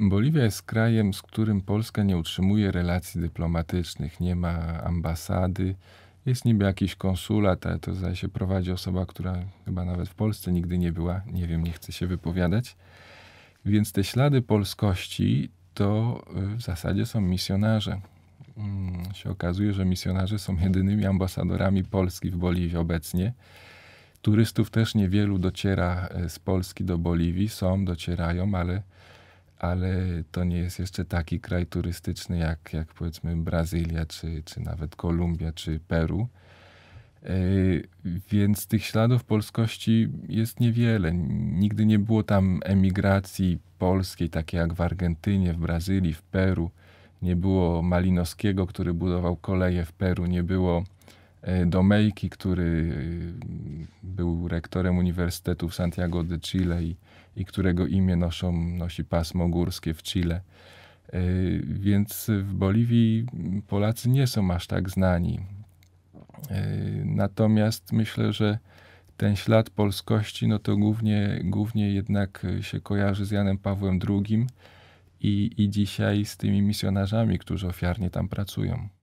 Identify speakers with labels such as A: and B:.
A: Boliwia jest krajem, z którym Polska nie utrzymuje relacji dyplomatycznych, nie ma ambasady. Jest niby jakiś konsulat, ale to zdaje się prowadzi osoba, która chyba nawet w Polsce nigdy nie była. Nie wiem, nie chce się wypowiadać. Więc te ślady polskości to y, w zasadzie są misjonarze. Hmm, się okazuje, że misjonarze są jedynymi ambasadorami Polski w Boliwii obecnie. Turystów też niewielu dociera y, z Polski do Boliwii. Są, docierają, ale ale to nie jest jeszcze taki kraj turystyczny jak, jak powiedzmy Brazylia, czy, czy nawet Kolumbia, czy Peru. E, więc tych śladów polskości jest niewiele. Nigdy nie było tam emigracji polskiej, takiej jak w Argentynie, w Brazylii, w Peru. Nie było Malinowskiego, który budował koleje w Peru. Nie było E, Domejki, który e, był rektorem Uniwersytetu w Santiago de Chile i, i którego imię noszą, nosi pasmo górskie w Chile. E, więc w Boliwii Polacy nie są aż tak znani. Natomiast myślę, że ten ślad polskości, no to głównie, głównie jednak się kojarzy z Janem Pawłem II i, i dzisiaj z tymi misjonarzami, którzy ofiarnie tam pracują.